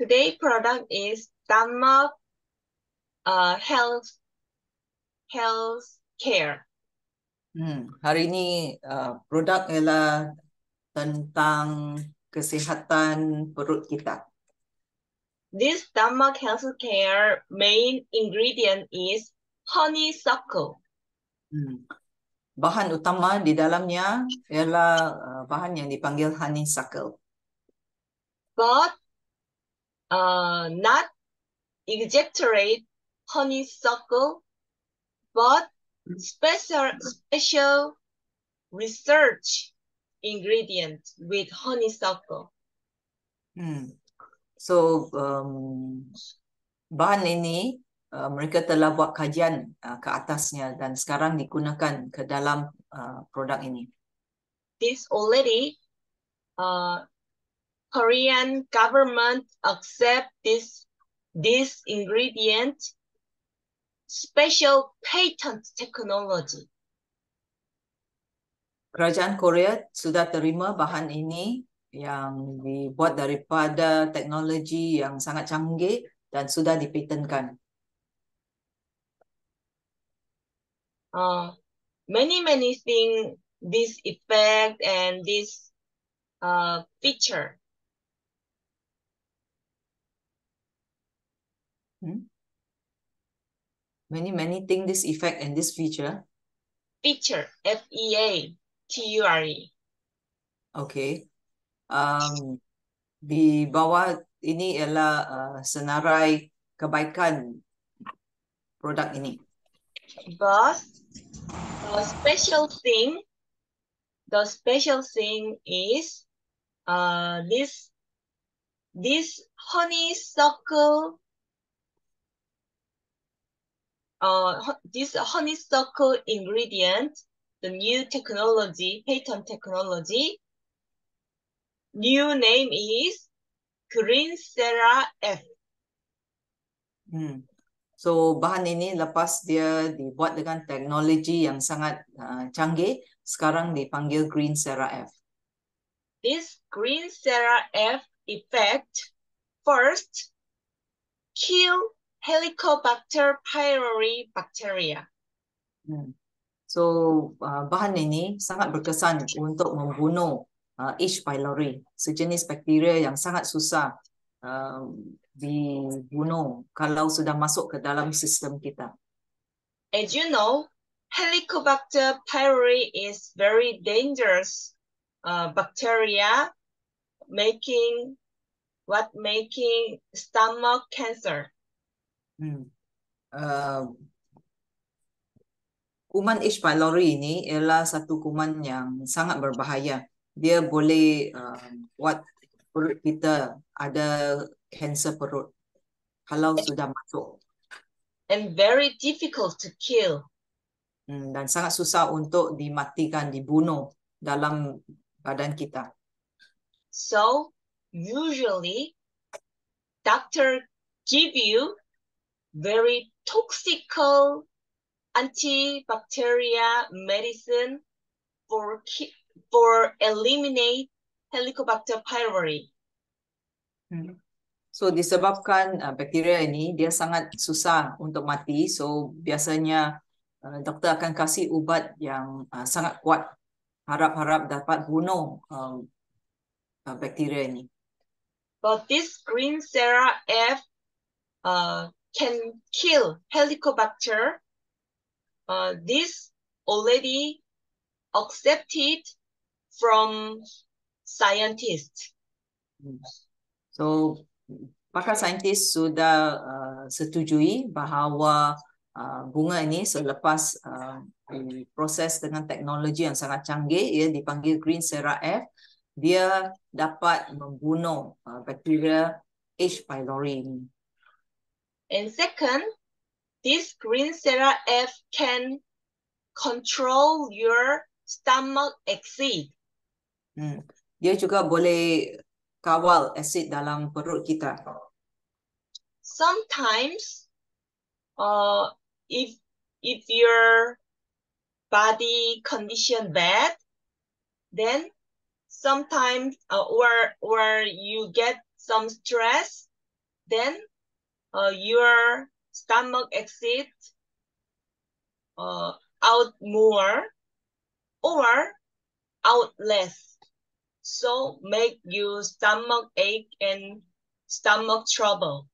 today product is Dhamma uh, health health care. Hmm, hari ini uh, produk ialah tentang kesihatan perut kita. This Dhamma health care main ingredient is honeysuckle. Hmm. Bahan utama di dalamnya ialah uh, bahan yang dipanggil honeysuckle. But uh, not exaggerate honeysuckle, but special, special research ingredient with honeysuckle. Hmm. So, um, bahan ini uh, mereka telah buat kajian uh, ke atasnya dan sekarang digunakan ke dalam uh, produk ini. This already uh, Korean government accept this, this ingredient special patent technology. Kerajaan Korea sudah terima bahan ini yang dibuat daripada teknologi yang sangat canggih dan sudah dipatenkan. Uh, many many thing this effect and this uh, feature Hmm? Many, many things, this effect and this feature. Feature, F-E-A-T-U-R-E. -E. Okay. Um, di bawah ini ialah uh, senarai kebaikan produk ini. But the special thing, the special thing is uh, this this honeysuckle uh, this honeysuckle ingredient, the new technology, patent technology, new name is Green Sera F. Hmm. So bahan ini lepas dia dibuat dengan teknologi yang sangat uh, canggih, sekarang dipanggil Green Sera F. This Green Sera F effect first kill Helicobacter pylori bacteria. Hmm. So uh, bahan ini sangat berkesan untuk membunuh uh, H. pylori, sejenis bakteria yang sangat susah uh, dibunuh kalau sudah masuk ke dalam sistem kita. As you know, Helicobacter pylori is very dangerous uh, bacteria making what making stomach cancer. Hmm. Uh, kuman H. pylori ini ialah satu kuman yang sangat berbahaya. Dia boleh uh, buat perut kita ada kanser perut kalau sudah masuk. And very difficult to kill. Hmm, dan sangat susah untuk dimatikan, dibunuh dalam badan kita. So, usually, doctor give you very toxic antibacterial medicine for for eliminate Helicobacter pylori. Hmm. So disebabkan uh, bakteria ini dia sangat susah untuk mati. So biasanya uh, doktor akan kasih ubat yang uh, sangat kuat harap-harap dapat bunuh um, uh, bakteria ini. But this green Sarah F uh, can kill Helicobacter. Uh, this already accepted from scientists. So, maka scientists sudah uh, setujui bahawa uh, bunga ini selepas uh, diproses dengan teknologi yang sangat canggih, ia ya, dipanggil Green Sera F, dia dapat membunuh uh, bakteria H. pylori ini. And second, this green Sera F can control your stomach acid. Hmm. Dia juga boleh kawal acid dalam perut kita. Sometimes, uh, if if your body condition bad, then sometimes uh, or or you get some stress, then uh, your stomach exit uh, out more or out less. So make you stomach ache and stomach trouble.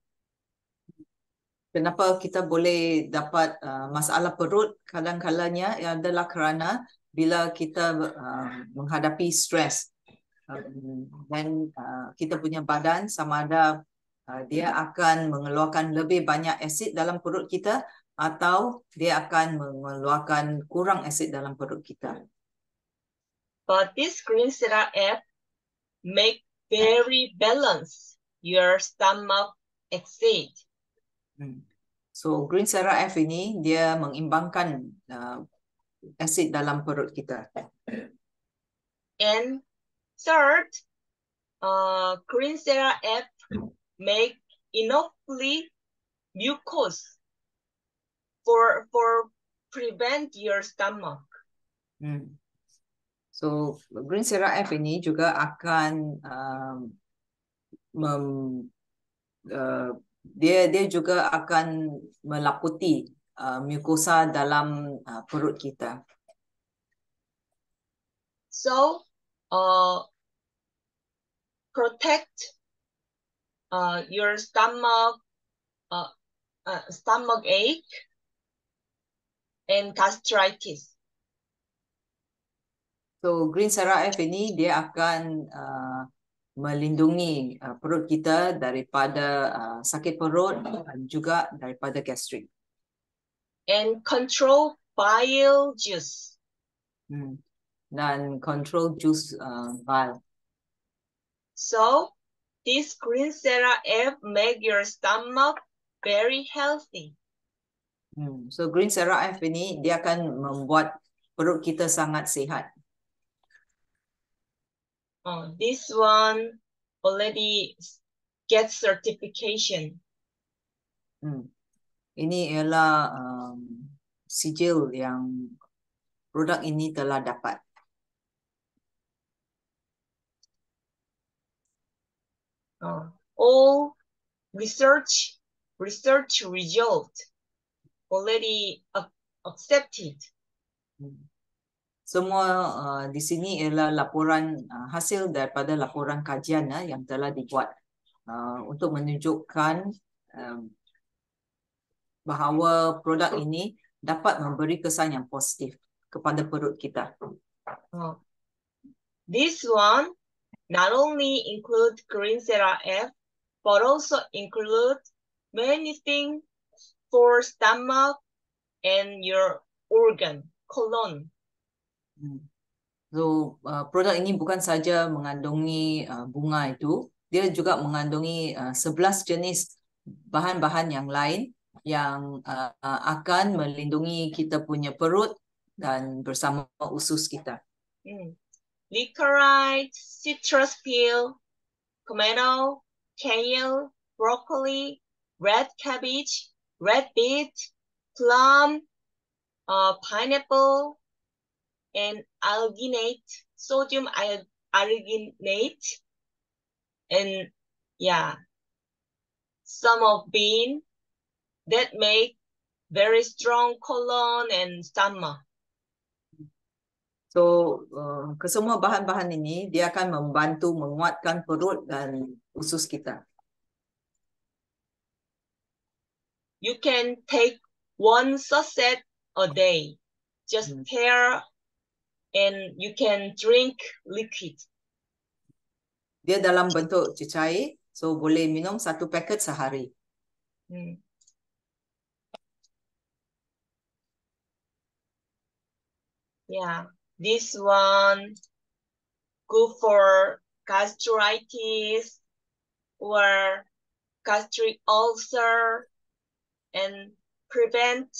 Kenapa kita boleh dapat uh, masalah perut kadang-kalanya adalah kerana bila kita uh, menghadapi stres um, dan uh, kita punya badan sama ada Ah, dia akan mengeluarkan lebih banyak asid dalam perut kita atau dia akan mengeluarkan kurang asid dalam perut kita. But this green syrup make very balance your stomach acid. Hmm. So green syrup ini dia mengimbangkan uh, asid dalam perut kita. And third, uh, green syrup make inoculate mucus for for prevent your stomach. Hmm. So green F ini juga akan um, mem uh, dia dia juga akan melaputi uh, mucosa dalam uh, perut kita. So uh, protect uh, your stomach, uh, uh, stomach ache, and gastritis. So Green F ini dia akan uh, melindungi uh, perut kita daripada uh, sakit perut dan juga daripada gastrik. And control bile juice. Hmm. Dan control juice uh, bile. So This green Sarah F make your stomach very healthy. Hmm. So green Sarah F ini dia akan membuat perut kita sangat sihat. Oh, this one already get certification. Hmm. Ini ialah um, sijil yang produk ini telah dapat. Oh. All research research result already accepted. Semua uh, di sini ialah laporan uh, hasil daripada laporan kajian uh, yang telah dibuat uh, untuk menunjukkan um, bahawa produk ini dapat memberi kesan yang positif kepada perut kita. Oh. This one not only include green F, but also include many things for stomach and your organ, colon. Hmm. So, uh, produk ini bukan saja mengandungi uh, bunga itu, dia juga mengandungi uh, 11 jenis bahan-bahan yang lain yang uh, uh, akan melindungi kita punya perut dan bersama usus kita. Hmm. Licorice, citrus peel, tomato, kale, broccoli, red cabbage, red beet, plum, uh, pineapple, and alginate, sodium alginate, and yeah, some of bean that make very strong colon and stomach. So uh, kesemua bahan-bahan ini dia akan membantu menguatkan perut dan usus kita. You can take one sachet a day. Just hmm. pair and you can drink liquid. Dia dalam bentuk cecair, so boleh minum satu paket sehari. Hmm. Yeah. This one good for gastritis or gastric ulcer and prevent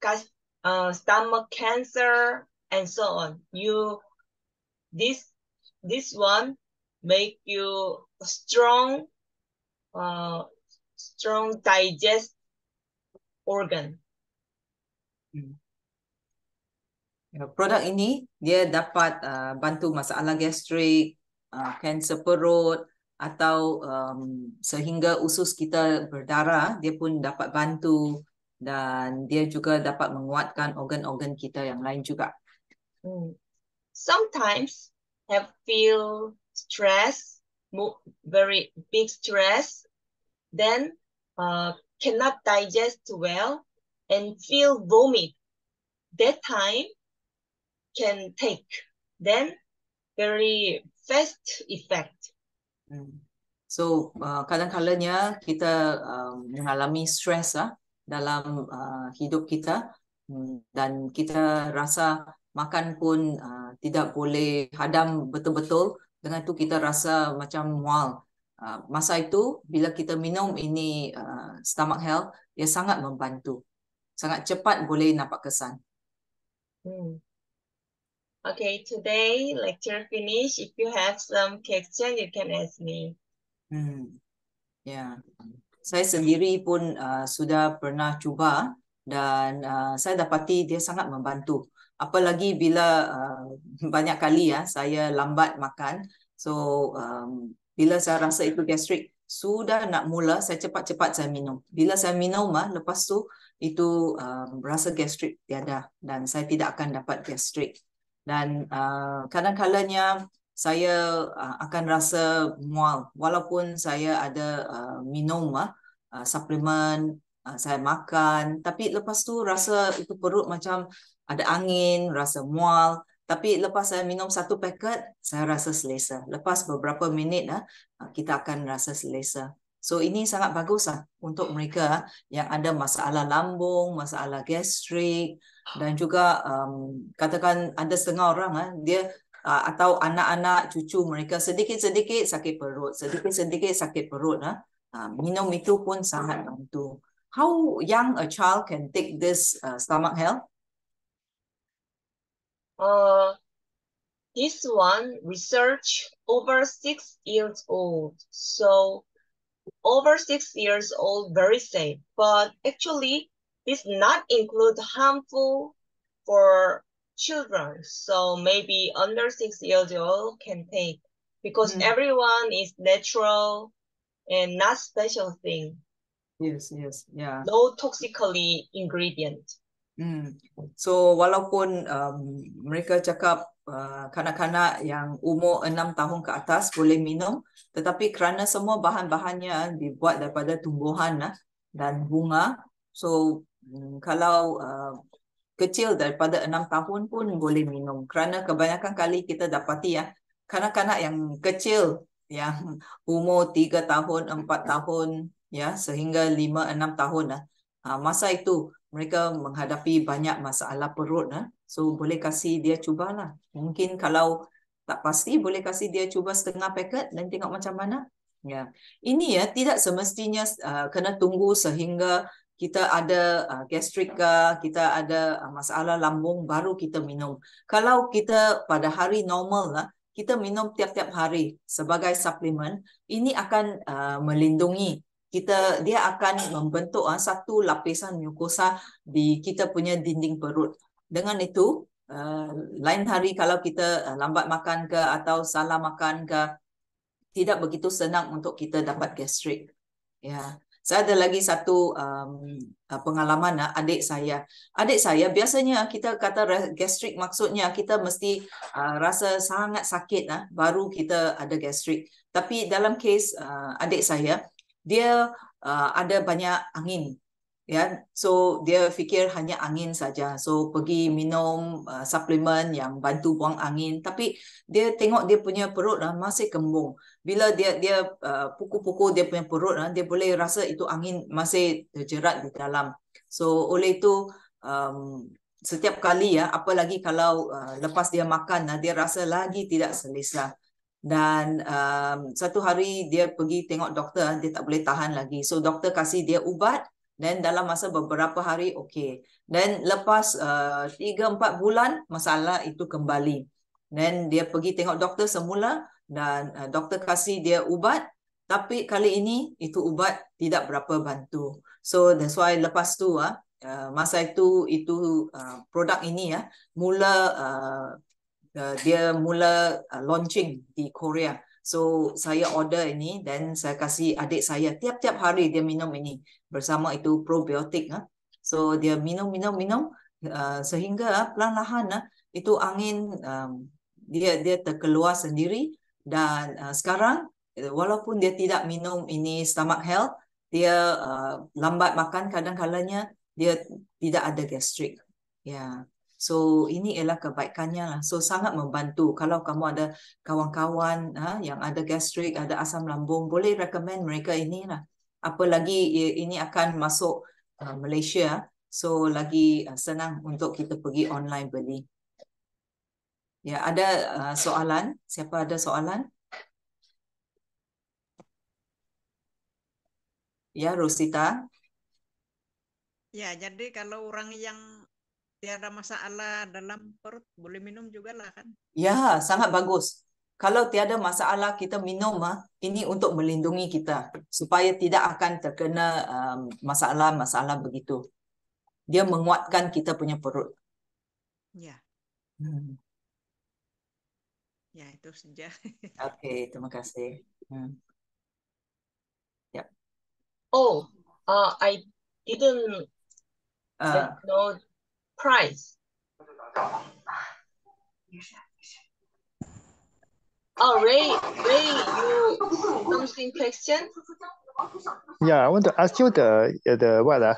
gas, uh, stomach cancer and so on. You this this one make you strong uh, strong digest organ. Mm. Ya, produk ini dia dapat uh, bantu masalah gastrik, uh, kanser uh, perut atau um, sehingga usus kita berdarah, dia pun dapat bantu dan dia juga dapat menguatkan organ-organ kita yang lain juga. Hmm. Sometimes have feel stress, very big stress, then uh, cannot digest well and feel vomit. That time can take then very fast effect. Mm. So uh, kadang-kalanya kita um, mengalami stress ah dalam uh, hidup kita hmm, dan kita rasa makan pun uh, tidak boleh hadam betul-betul dengan itu kita rasa macam mual. Uh, masa itu bila kita minum ini uh, stomach health ia sangat membantu. Sangat cepat boleh nampak kesan. Hmm. Okay, today lecture finish. If you have some question, you can ask me. Hmm. Yeah. Saya sendiri pun uh, sudah pernah cuba dan uh, saya dapati dia sangat membantu. Apalagi bila uh, banyak kali ya saya lambat makan. So um, bila saya rasa itu gastrik, sudah nak mula saya cepat-cepat saya minum. Bila saya minum mah lepas tu itu um, rasa gastrik tiada dan saya tidak akan dapat gastrik dan uh, kadang-kalanya saya uh, akan rasa mual walaupun saya ada uh, minum ah, uh, suplemen uh, saya makan tapi lepas tu rasa itu perut macam ada angin rasa mual tapi lepas saya minum satu paket saya rasa selesa lepas beberapa minit ah, uh, kita akan rasa selesa So ini sangat baguslah untuk mereka ah, yang ada masalah lambung, masalah gastrik dan juga um, katakan ada setengah orang ah dia uh, atau anak-anak cucu mereka sedikit-sedikit sakit perut, sedikit-sedikit sakit perut lah minum itu pun sangat membantu. How young a child can take this uh, stomach health? Uh, this one research over six years old. So over six years old very safe, but actually this not include harmful for children. So maybe under six years old can take because mm. everyone is natural and not special thing. Yes, yes, yeah. No toxically ingredient. Hmm. So walaupun um, mereka cakap Ah, kanak-kanak yang umur enam tahun ke atas boleh minum tetapi kerana semua bahan-bahannya dibuat daripada tumbuhan uh, dan bunga so um, kalau uh, kecil daripada enam tahun pun boleh minum kerana kebanyakan kali kita dapati ya kanak-kanak yang kecil yang umur tiga tahun, empat tahun ya sehingga lima enam tahun lah ah, masa itu mereka menghadapi banyak masalah perut lah. So boleh kasih dia cubalah. Mungkin kalau tak pasti boleh kasih dia cuba setengah paket dan tengok macam mana. Ya. Yeah. Ini ya tidak semestinya uh, kena tunggu sehingga kita ada uh, gastrik ke, kita ada uh, masalah lambung baru kita minum. Kalau kita pada hari normal lah, kita minum tiap-tiap hari sebagai suplemen, ini akan uh, melindungi kita dia akan membentuk uh, satu lapisan mukosa di kita punya dinding perut dengan itu uh, lain hari kalau kita eh, lambat makan ke atau salah makan ke tidak begitu senang untuk kita dapat gastrik ya yeah. saya ada lagi satu um, pengalaman uh, adik saya adik saya biasanya kita kata gastrik maksudnya kita mesti uh, rasa sangat sakit uh, baru kita ada gastrik tapi dalam kes uh, adik saya dia uh, ada banyak angin ya so dia fikir hanya angin saja so pergi minum uh, suplemen yang bantu buang angin tapi dia tengok dia punya perut uh, masih kembung bila dia dia uh, pukul-pukul dia punya perut lah, dia boleh rasa itu angin masih terjerat di dalam so oleh itu um, setiap kali ya apalagi kalau uh, lepas dia makan lah dia rasa lagi tidak selesa dan um, satu hari dia pergi tengok doktor ah, dia tak boleh tahan lagi so doktor kasih dia ubat Then dalam masa beberapa hari, okay. Then lepas uh, 3-4 bulan, masalah itu kembali. Then dia pergi tengok doktor semula dan uh, doktor kasih dia ubat. Tapi kali ini, itu ubat tidak berapa bantu. So that's why lepas tu, ah, uh, masa itu, itu uh, produk ini ya uh, mula uh, uh, dia mula uh, launching di Korea. So saya order ini dan saya kasih adik saya tiap-tiap hari dia minum ini bersama itu probiotik. Uh. Ah. So dia minum minum minum uh, sehingga uh, perlahan-lahan uh, itu angin um, dia dia terkeluar sendiri dan uh, sekarang eh, walaupun dia tidak minum ini stomach health dia uh, lambat makan kadang kalanya dia tidak ada gastrik. Ya. Yeah. So ini ialah kebaikannya. lah, So sangat membantu kalau kamu ada kawan-kawan ha, yang ada gastrik, ada asam lambung, boleh recommend mereka ini lah apalagi ini akan masuk uh, Malaysia ah. so lagi uh, senang untuk kita pergi online beli ya ada uh, soalan siapa ada soalan ya Rosita ya jadi kalau orang yang tiada masalah dalam perut boleh minum juga lah kan ya sangat bagus kalau tiada masalah kita minum ah ini untuk melindungi kita supaya tidak akan terkena um, masalah-masalah begitu dia menguatkan kita punya perut ya hmm. ya itu saja okey terima kasih hmm. ya yeah. oh uh, i didn't uh, know price Oh, Ray, Ray, you something question? Yeah, I want to ask you the uh, the what uh,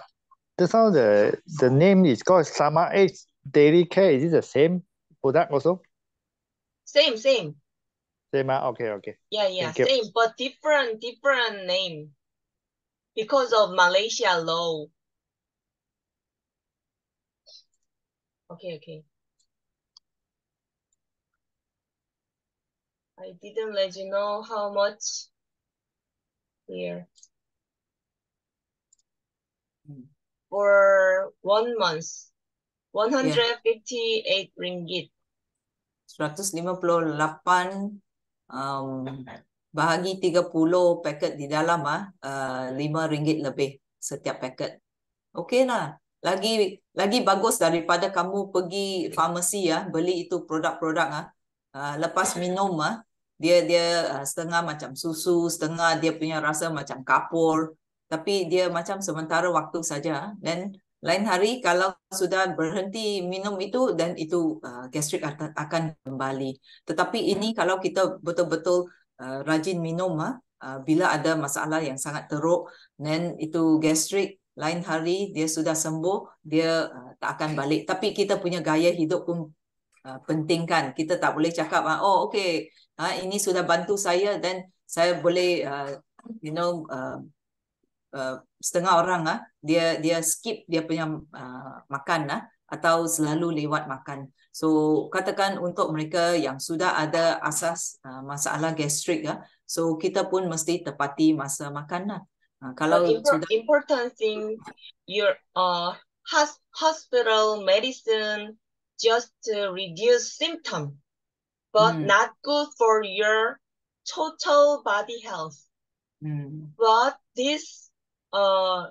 the sound the uh, the name is called Sama H Daily Care. Is it the same product also? Same, same. Same. Uh, okay, okay. Yeah, yeah, Thank same, you. but different, different name because of Malaysia law. Okay, okay. I didn't let you know how much here for one month, 158 yeah. ringgit. 158 um, bahagi 30 paket di dalam ah uh, 5 ringgit lebih setiap paket. Okey lah. Lagi lagi bagus daripada kamu pergi farmasi ya beli itu produk-produk ah. Uh, lepas minum ah dia dia uh, setengah macam susu setengah dia punya rasa macam kapur tapi dia macam sementara waktu saja dan lain hari kalau sudah berhenti minum itu dan itu uh, gastrik akan kembali tetapi ini kalau kita betul-betul uh, rajin minum ah, uh, bila ada masalah yang sangat teruk dan itu gastrik lain hari dia sudah sembuh dia uh, tak akan balik tapi kita punya gaya hidup pun Ah, penting kan kita tak boleh cakap ah, oh okey ha ah, ini sudah bantu saya dan saya boleh you know setengah orang ah dia dia skip dia punya makan ah atau selalu lewat makan so katakan untuk mereka yang sudah ada asas masalah gastrik ah so kita pun mesti tepati masa makan lah kalau so, impor- sudah... important thing your uh, hospital medicine just to reduce symptom, but mm. not good for your total body health. Mm. But this uh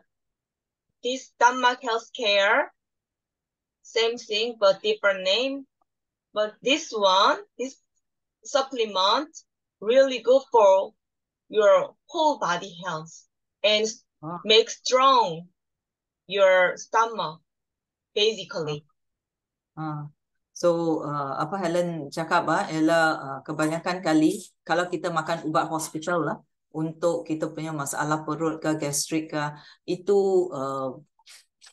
this stomach health care, same thing but different name. But this one, this supplement really good for your whole body health and ah. make strong your stomach basically. Ha. So uh, apa Helen cakap ah ialah uh, kebanyakan kali kalau kita makan ubat hospital lah untuk kita punya masalah perut ke gastrik ke itu uh,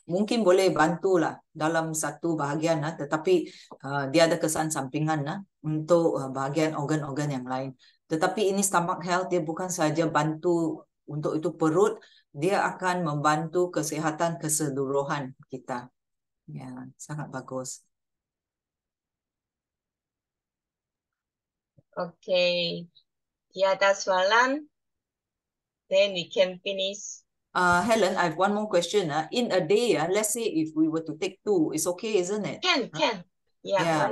mungkin boleh bantu lah dalam satu bahagian lah tetapi uh, dia ada kesan sampingan lah untuk uh, bahagian organ-organ yang lain. Tetapi ini stomach health dia bukan saja bantu untuk itu perut dia akan membantu kesihatan keseluruhan kita. Ya, sangat bagus. Okay. The other Swalan. Then we can finish. Uh, Helen, I have one more question. Uh. In a day, uh, let's say if we were to take two, it's okay, isn't it? Can, can. yeah. yeah.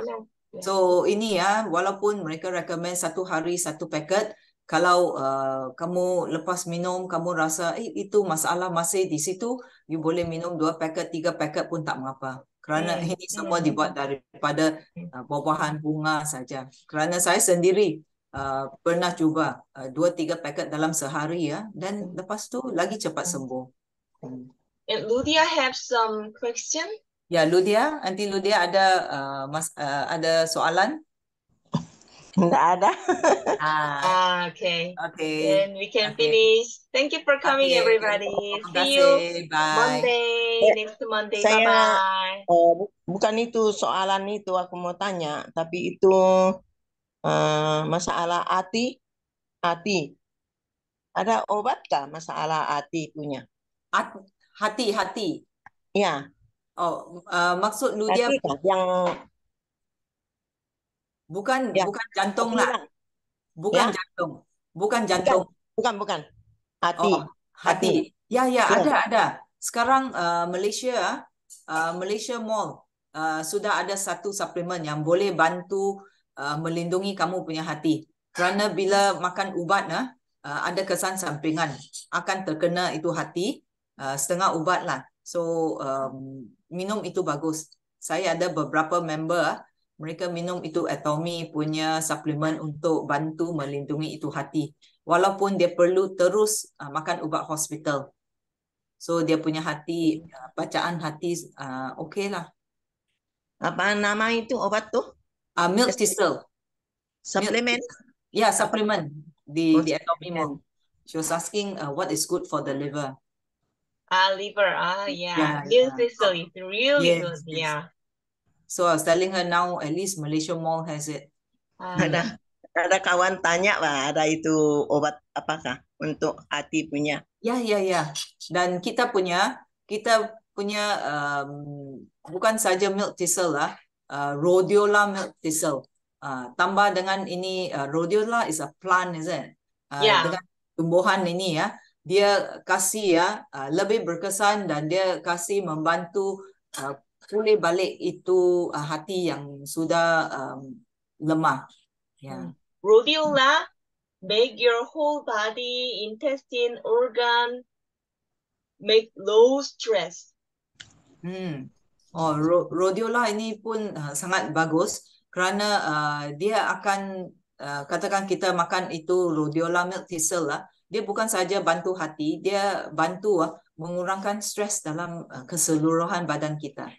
So ini ya, uh, walaupun mereka recommend satu hari satu paket, kalau uh, kamu lepas minum, kamu rasa eh, itu masalah masih di situ, you boleh minum dua paket, tiga paket pun tak mengapa kerana ya. ini semua dibuat daripada uh, buah-buahan bunga saja. Kerana saya sendiri uh, pernah cuba uh, dua uh, tiga paket dalam sehari ya, dan lepas tu lagi cepat sembuh. And Ludia have some question. Ya, yeah, Ludia, nanti Ludia ada uh, mas, uh, ada soalan. Yeah. Nggak ada. ah, okay. Okay. Then we can okay. finish. Thank you for coming, okay. everybody. See you Bye. Monday. Eh, Next Monday. Saya, Bye. -bye. Uh, bukan itu soalan itu aku mau tanya, tapi itu uh, masalah hati, hati. Ada obatkah masalah hati punya? Hati, hati. Ya. Oh, uh, maksud Nudia yang Bukan ya. bukan jantung lah. Bukan ya. jantung. Bukan jantung. Bukan bukan. Hati. Oh, hati. Hati. Ya ya Sudah. Ya. ada ada. Sekarang uh, Malaysia uh, Malaysia Mall Uh, sudah ada satu suplemen yang boleh bantu uh, melindungi kamu punya hati. Kerana bila makan ubat, uh, ada kesan sampingan. Akan terkena itu hati, uh, setengah ubat lah. So, um, minum itu bagus. Saya ada beberapa member mereka minum itu Atomy punya suplemen untuk bantu melindungi itu hati walaupun dia perlu terus uh, makan ubat hospital so dia punya hati uh, bacaan hati uh, ah, okay lah apa nama itu obat tu uh, milk thistle suplemen ya yeah, suplemen di oh, di Atomy mom she was asking uh, what is good for the liver Ah, uh, liver. Ah, uh, yeah. yeah, yeah. Milk thistle is really yes, good. Yes. Yeah. So I was telling her now at least Malaysia Mall has it. Um, ada ada kawan tanya lah ada itu obat apakah untuk hati punya. Ya ya ya. Dan kita punya kita punya um, bukan saja milk thistle lah, uh, rhodiola milk thistle. Uh, tambah dengan ini uh, rhodiola is a plant is it? Uh, yeah. Dengan tumbuhan ini ya, dia kasih ya uh, lebih berkesan dan dia kasih membantu uh, pulih balik itu uh, hati yang sudah um, lemah. Yeah. Hmm. Rodiola make your whole body, intestine, organ make low stress. Hmm. Oh, rodiola ini pun uh, sangat bagus kerana uh, dia akan uh, katakan kita makan itu rodiola milk thistle lah. Dia bukan saja bantu hati, dia bantu uh, mengurangkan stres dalam uh, keseluruhan badan kita.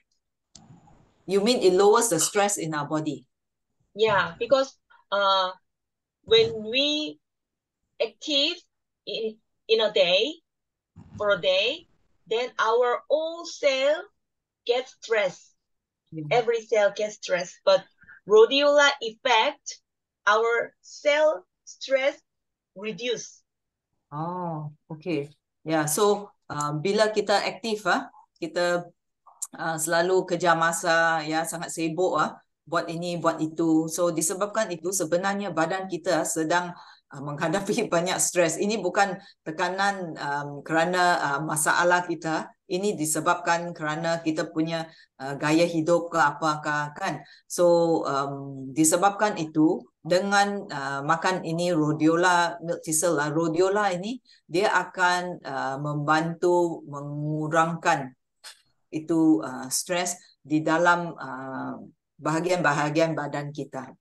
You mean it lowers the stress in our body? Yeah, because uh, when we active in, in a day, for a day, then our all cell gets stressed. Yeah. Every cell gets stressed. But rhodiola effect, our cell stress reduce. Oh, okay. yeah, so um, bila kita active ah, kita Ah, selalu kerja masa ya sangat sibuk ah buat ini buat itu so disebabkan itu sebenarnya badan kita ah, sedang ah, menghadapi banyak stres ini bukan tekanan um, kerana uh, masalah kita ini disebabkan kerana kita punya uh, gaya hidup ke apakah kan so um, disebabkan itu dengan uh, makan ini rhodiola milk thistle lah rhodiola ini dia akan uh, membantu mengurangkan itu uh, stres di dalam uh, bahagian-bahagian badan kita.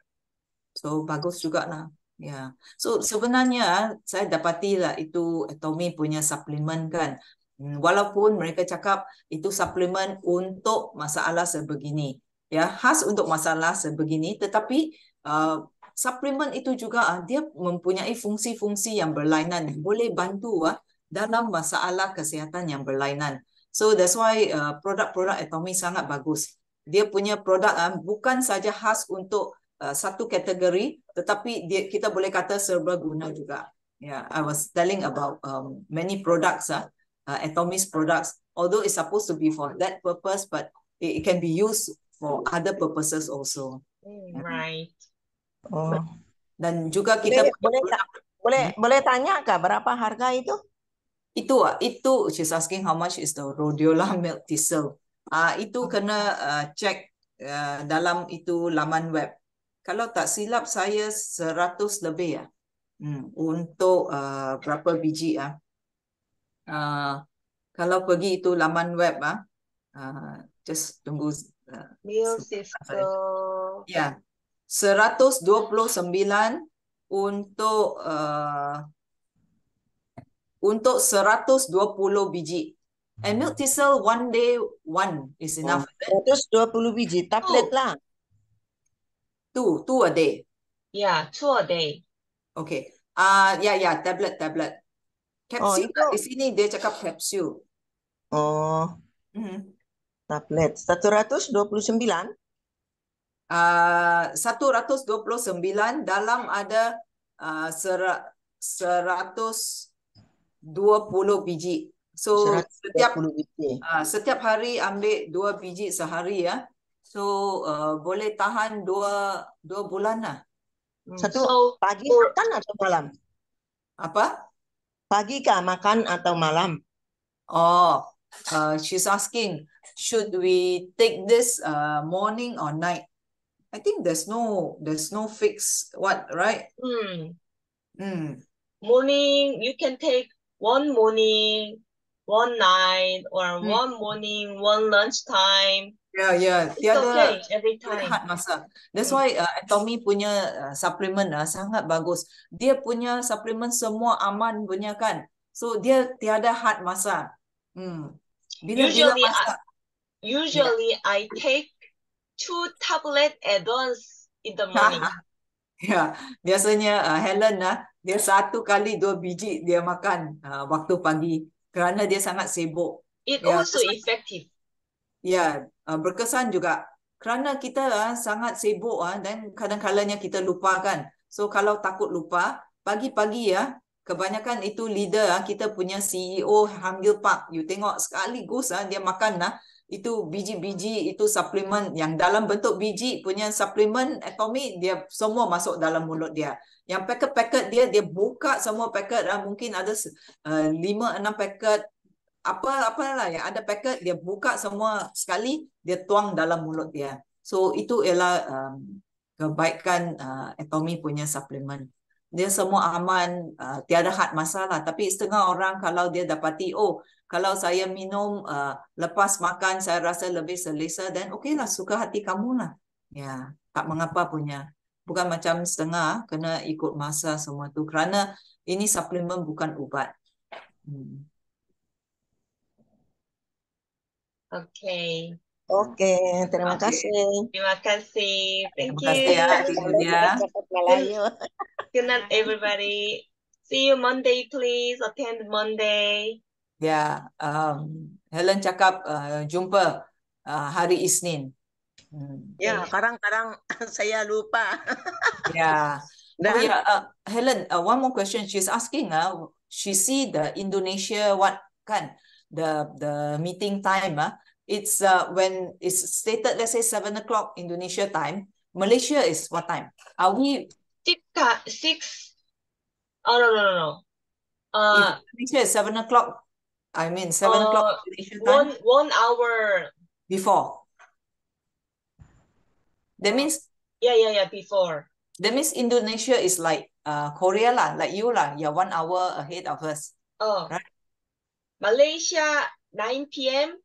So bagus juga lah. Yeah. So sebenarnya saya dapati lah itu Tommy punya suplemen kan. Hmm, walaupun mereka cakap itu suplemen untuk masalah sebegini, ya khas untuk masalah sebegini, tetapi uh, suplemen itu juga uh, dia mempunyai fungsi-fungsi yang berlainan, boleh bantu uh, dalam masalah kesehatan yang berlainan. So that's why produk-produk uh, Atomic sangat bagus. Dia punya produk uh, um, bukan saja khas untuk uh, satu kategori, tetapi dia, kita boleh kata serbaguna juga. Yeah, I was telling about um, many products, uh, uh, Atomic products, although it's supposed to be for that purpose, but it, it can be used for other purposes also. Mm, right. Oh. Dan juga kita boleh boleh, hmm? boleh tanya ke berapa harga itu? Itu ah itu she's asking how much is the rhodiola milk thistle. Ah uh, itu oh. kena uh, check uh, dalam itu laman web. Kalau tak silap saya seratus lebih ya. Hmm, untuk uh, berapa biji ah. Uh, kalau pergi itu laman web ah. Uh, just tunggu uh, milk ya, seratus dua puluh sembilan untuk uh, untuk 120 biji. And milk thistle one day one is enough. Oh, 120 biji tablet lah. Two, two a day. Yeah, two a day. Okay. Ah, uh, ya, yeah, yeah, tablet, tablet. kapsul. oh, di sini dia cakap kapsul. Oh. Mm-hmm. Tablet. Ah, dua puluh sembilan dalam ada uh, 20 biji. So 120 setiap biji. Uh, setiap hari ambil 2 biji sehari ya. So uh, boleh tahan 2 2 bulan lah. Hmm. Satu so, pagi makan atau malam? Apa? Pagi kah makan atau malam? Oh, uh, she's asking should we take this uh, morning or night? I think there's no there's no fix what right? Hmm. Hmm. Morning you can take one morning, one night, or mm. one morning, one lunchtime. Yeah, yeah. it's okay every time. Hard masa. That's mm. why uh, Tommy punya uh, supplement uh, sangat bagus. Dia punya supplement semua aman punya kan. So dia tiada hard masa. Hmm. Bila, usually, bila masa, I, usually yeah. I take two tablet at once in the morning. Ya, biasanya uh, Helen lah dia satu kali dua biji dia makan uh, waktu pagi kerana dia sangat sibuk. It ya, also kesan, effective. Ya, uh, berkesan juga kerana kita uh, sangat sibuk uh, dan kadang-kadangnya kita lupa kan. So kalau takut lupa, pagi-pagi ya uh, kebanyakan itu leader uh, kita punya CEO Hangil Park. You tengok sekali gus uh, dia makan lah. Uh, itu biji-biji itu suplemen yang dalam bentuk biji punya suplemen atomik dia semua masuk dalam mulut dia yang paket-paket dia dia buka semua paket dan ah, mungkin ada eh, lima uh, enam paket apa apa lah yang ada paket dia buka semua sekali dia tuang dalam mulut dia so itu ialah um, kebaikan uh, ah, atomik punya suplemen dia semua aman uh, tiada had masalah tapi setengah orang kalau dia dapati oh kalau saya minum uh, lepas makan saya rasa lebih selesa dan okeylah suka hati kamu lah ya tak mengapa punya bukan macam setengah kena ikut masa semua tu kerana ini suplemen bukan ubat hmm. Okay. Okey, terima okay. kasih. Terima kasih. Thank terima you. Ya, terima kasih ya, Terima ya. Good night, everybody. See you Monday, please. Attend Monday. Yeah. Um, Helen cakap uh, jumpa uh, hari Isnin. Hmm. Ya, yeah, kadang-kadang saya lupa. yeah. Oh, Dan, oh, yeah. Uh, Helen, uh, one more question. She's asking. Uh, she see the Indonesia what kan the the meeting time. Uh, it's uh, when it's stated. Let's say seven o'clock Indonesia time. Malaysia is what time? Are we Tika, uh, six. Oh, no, no, no, no. Uh, Indonesia is seven o'clock. I mean, seven uh, o'clock. One, one hour before. That means. Yeah, yeah, yeah, before. That means Indonesia is like uh, Korea, lah, like you, lah. You're one hour ahead of us. Oh. Right? Malaysia, 9 p.m.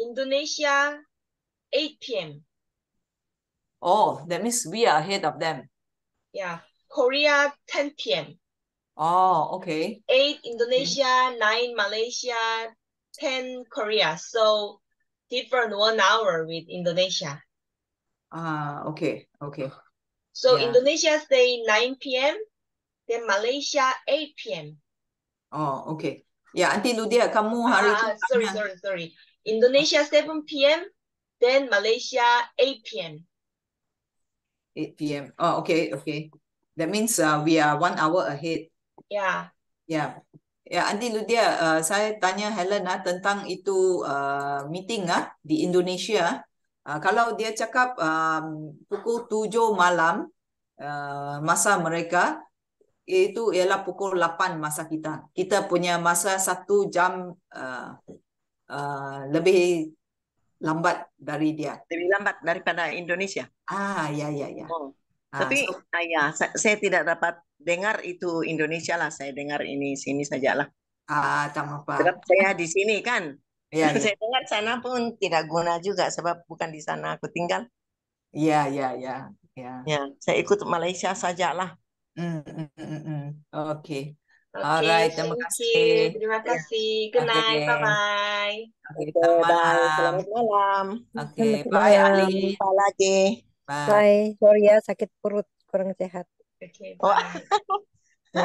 Indonesia, 8 p.m. Oh, that means we are ahead of them. Yeah. Korea, 10 p.m. Oh, okay. 8 Indonesia, mm 9 Malaysia, 10 Korea. So different one hour with Indonesia. Ah, uh, okay, okay. So yeah. Indonesia say 9 p.m., then Malaysia 8 p.m. Oh, okay. Yeah, until Ludia, kamu ah, hari ah, Sorry, sorry, sorry. Indonesia 7 p.m., then Malaysia 8 p.m. 8 p.m. Oh, okay, okay. That means uh, we are one hour ahead. Yeah. Yeah. Ya, Aunty Ludia, uh, saya tanya Helen uh, tentang itu uh, meeting uh, di Indonesia. Ah. Uh, kalau dia cakap um, pukul 7 malam uh, masa mereka, itu ialah pukul 8 masa kita. Kita punya masa satu jam uh, uh, lebih lambat dari dia. Lebih lambat daripada Indonesia. Ah, ya, ya, ya. Oh. Ah, Tapi so... ah, ya, saya, saya tidak dapat dengar itu Indonesia lah. Saya dengar ini sini saja lah Ah, tak apa. Sebab saya di sini kan. Ya, ya. saya dengar sana pun tidak guna juga sebab bukan di sana aku tinggal. ya ya iya. Ya. ya, saya ikut Malaysia saja lah. Mm, mm, mm, hmm, mm. Oke. Okay. Okay, Alright, terima kasih. Terima ya, kasih. Good night. Bye bye. okay, bye. Selamat malam. Oke, okay, bye Ali. Jumpa lagi. Bye. Sorry ya sakit perut, kurang sehat. Oke. Okay, oh. bye. oh.